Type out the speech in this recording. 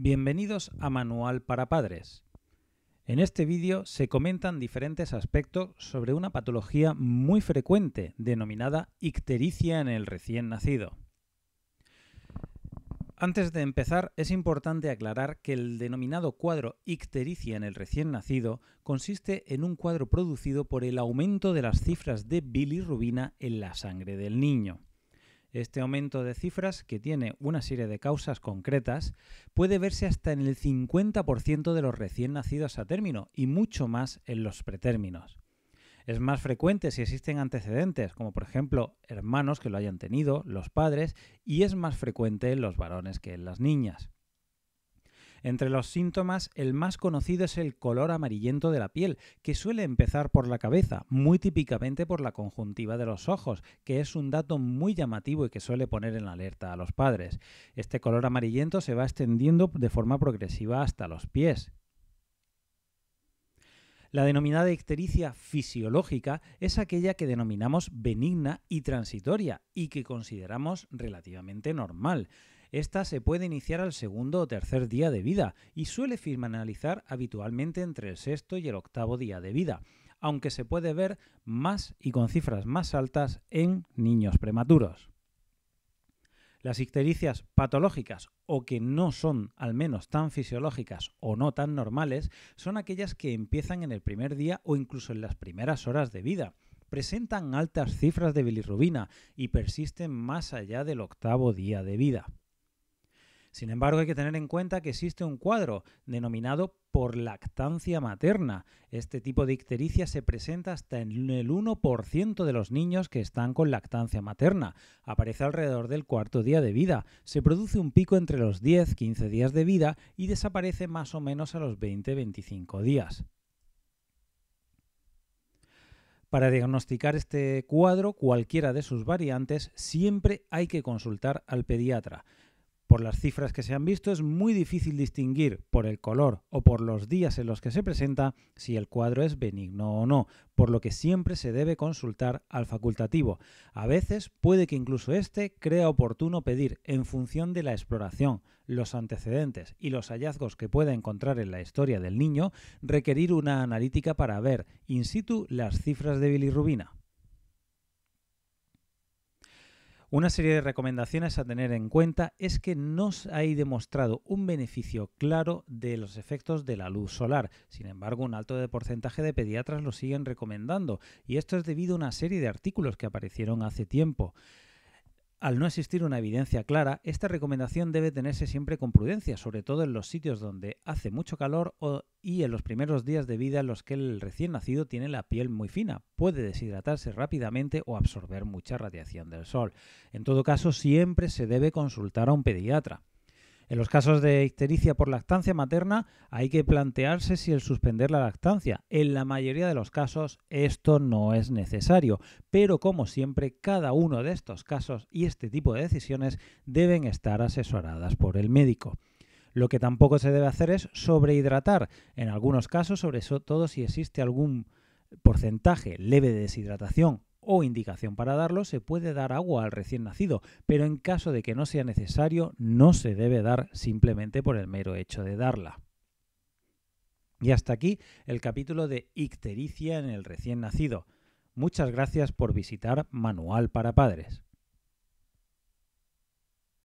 Bienvenidos a Manual para Padres. En este vídeo se comentan diferentes aspectos sobre una patología muy frecuente denominada ictericia en el recién nacido. Antes de empezar, es importante aclarar que el denominado cuadro ictericia en el recién nacido consiste en un cuadro producido por el aumento de las cifras de bilirrubina en la sangre del niño. Este aumento de cifras, que tiene una serie de causas concretas, puede verse hasta en el 50% de los recién nacidos a término y mucho más en los pretérminos. Es más frecuente si existen antecedentes, como por ejemplo hermanos que lo hayan tenido, los padres, y es más frecuente en los varones que en las niñas. Entre los síntomas, el más conocido es el color amarillento de la piel, que suele empezar por la cabeza, muy típicamente por la conjuntiva de los ojos, que es un dato muy llamativo y que suele poner en alerta a los padres. Este color amarillento se va extendiendo de forma progresiva hasta los pies, la denominada ictericia fisiológica es aquella que denominamos benigna y transitoria y que consideramos relativamente normal. Esta se puede iniciar al segundo o tercer día de vida y suele finalizar habitualmente entre el sexto y el octavo día de vida, aunque se puede ver más y con cifras más altas en niños prematuros. Las ictericias patológicas o que no son al menos tan fisiológicas o no tan normales son aquellas que empiezan en el primer día o incluso en las primeras horas de vida. Presentan altas cifras de bilirrubina y persisten más allá del octavo día de vida. Sin embargo, hay que tener en cuenta que existe un cuadro denominado por lactancia materna. Este tipo de ictericia se presenta hasta en el 1% de los niños que están con lactancia materna. Aparece alrededor del cuarto día de vida. Se produce un pico entre los 10-15 días de vida y desaparece más o menos a los 20-25 días. Para diagnosticar este cuadro, cualquiera de sus variantes, siempre hay que consultar al pediatra. Por las cifras que se han visto es muy difícil distinguir por el color o por los días en los que se presenta si el cuadro es benigno o no, por lo que siempre se debe consultar al facultativo. A veces puede que incluso éste crea oportuno pedir, en función de la exploración, los antecedentes y los hallazgos que pueda encontrar en la historia del niño, requerir una analítica para ver in situ las cifras de bilirrubina. Una serie de recomendaciones a tener en cuenta es que no se ha demostrado un beneficio claro de los efectos de la luz solar. Sin embargo, un alto porcentaje de pediatras lo siguen recomendando y esto es debido a una serie de artículos que aparecieron hace tiempo. Al no existir una evidencia clara, esta recomendación debe tenerse siempre con prudencia, sobre todo en los sitios donde hace mucho calor y en los primeros días de vida en los que el recién nacido tiene la piel muy fina, puede deshidratarse rápidamente o absorber mucha radiación del sol. En todo caso, siempre se debe consultar a un pediatra. En los casos de ictericia por lactancia materna hay que plantearse si el suspender la lactancia. En la mayoría de los casos esto no es necesario, pero como siempre cada uno de estos casos y este tipo de decisiones deben estar asesoradas por el médico. Lo que tampoco se debe hacer es sobrehidratar, en algunos casos sobre todo si existe algún porcentaje leve de deshidratación o indicación para darlo, se puede dar agua al recién nacido, pero en caso de que no sea necesario, no se debe dar simplemente por el mero hecho de darla. Y hasta aquí el capítulo de ictericia en el recién nacido. Muchas gracias por visitar Manual para Padres.